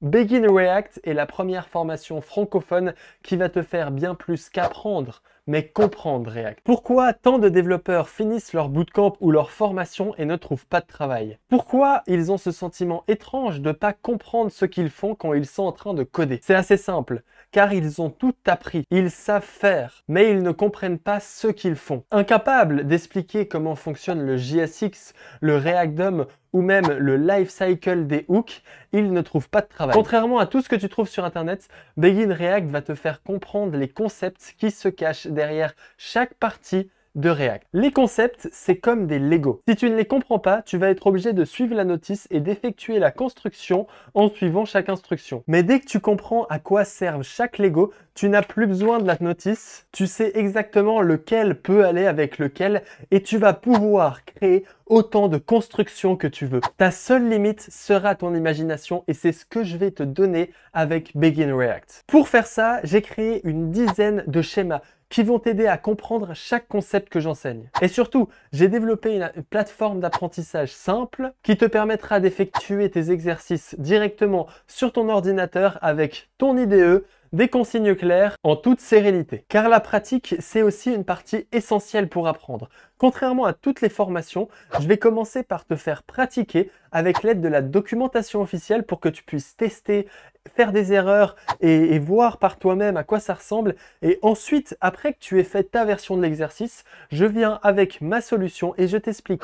Begin React est la première formation francophone qui va te faire bien plus qu'apprendre mais comprendre React. Pourquoi tant de développeurs finissent leur bootcamp ou leur formation et ne trouvent pas de travail Pourquoi ils ont ce sentiment étrange de pas comprendre ce qu'ils font quand ils sont en train de coder C'est assez simple, car ils ont tout appris, ils savent faire, mais ils ne comprennent pas ce qu'ils font. Incapables d'expliquer comment fonctionne le JSX, le React DOM ou même le life cycle des hooks, ils ne trouvent pas de travail. Contrairement à tout ce que tu trouves sur internet, Begin React va te faire comprendre les concepts qui se cachent derrière chaque partie de React. Les concepts, c'est comme des Lego. Si tu ne les comprends pas, tu vas être obligé de suivre la notice et d'effectuer la construction en suivant chaque instruction. Mais dès que tu comprends à quoi servent chaque Lego, tu n'as plus besoin de la notice, tu sais exactement lequel peut aller avec lequel et tu vas pouvoir créer autant de constructions que tu veux. Ta seule limite sera ton imagination et c'est ce que je vais te donner avec Begin React. Pour faire ça, j'ai créé une dizaine de schémas qui vont t'aider à comprendre chaque concept que j'enseigne. Et surtout, j'ai développé une, plateforme d'apprentissage simple qui te permettra d'effectuer tes exercices directement sur ton ordinateur avec ton IDE des consignes claires en toute sérénité. Car la pratique, c'est aussi une partie essentielle pour apprendre. Contrairement à toutes les formations, je vais commencer par te faire pratiquer avec l'aide de la documentation officielle pour que tu puisses tester, faire des erreurs et, voir par toi-même à quoi ça ressemble. Et ensuite, après que tu aies fait ta version de l'exercice, je viens avec ma solution et je t'explique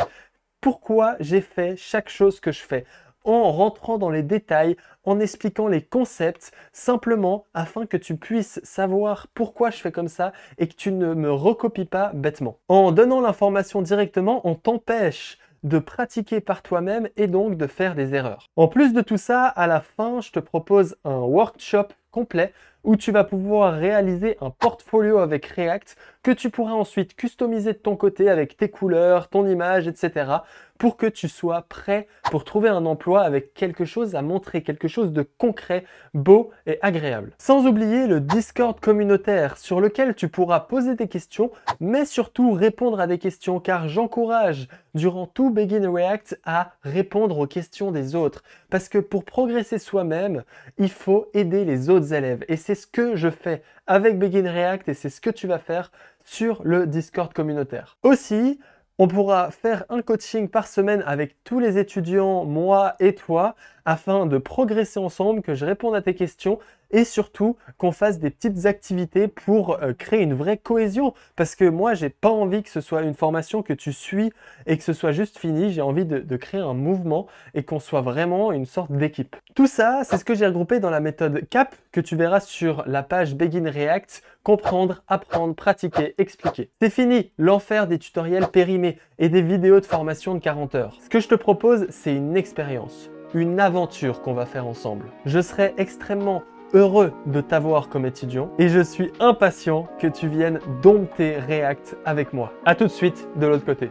pourquoi j'ai fait chaque chose que je fais en rentrant dans les détails, en expliquant les concepts, simplement afin que tu puisses savoir pourquoi je fais comme ça et que tu ne me recopies pas bêtement. En donnant l'information directement, on t'empêche de pratiquer par toi-même et donc de faire des erreurs. En plus de tout ça, à la fin, je te propose un workshop complet où tu vas pouvoir réaliser un portfolio avec React que tu pourras ensuite customiser de ton côté avec tes couleurs, ton image, etc. pour que tu sois prêt pour trouver un emploi avec quelque chose à montrer, quelque chose de concret, beau et agréable. Sans oublier le Discord communautaire sur lequel tu pourras poser des questions, mais surtout répondre à des questions car j'encourage durant tout Begin React à répondre aux questions des autres parce que pour progresser soi-même, il faut aider les autres élèves et c'est ce que je fais avec Begin React et c'est ce que tu vas faire sur le Discord communautaire. Aussi, on pourra faire un coaching par semaine avec tous les étudiants, moi et toi, afin de progresser ensemble, que je réponde à tes questions et surtout qu'on fasse des petites activités pour euh, créer une vraie cohésion. Parce que moi, j'ai pas envie que ce soit une formation que tu suis et que ce soit juste fini. J'ai envie de, de créer un mouvement et qu'on soit vraiment une sorte d'équipe. Tout ça, c'est ce que j'ai regroupé dans la méthode CAP que tu verras sur la page Begin React comprendre, apprendre, pratiquer, expliquer. C'est fini l'enfer des tutoriels périmés et des vidéos de formation de 40 heures. Ce que je te propose, c'est une expérience, une aventure qu'on va faire ensemble. Je serai extrêmement heureux de t'avoir comme étudiant et je suis impatient que tu viennes dompter React avec moi. À tout de suite de l'autre côté.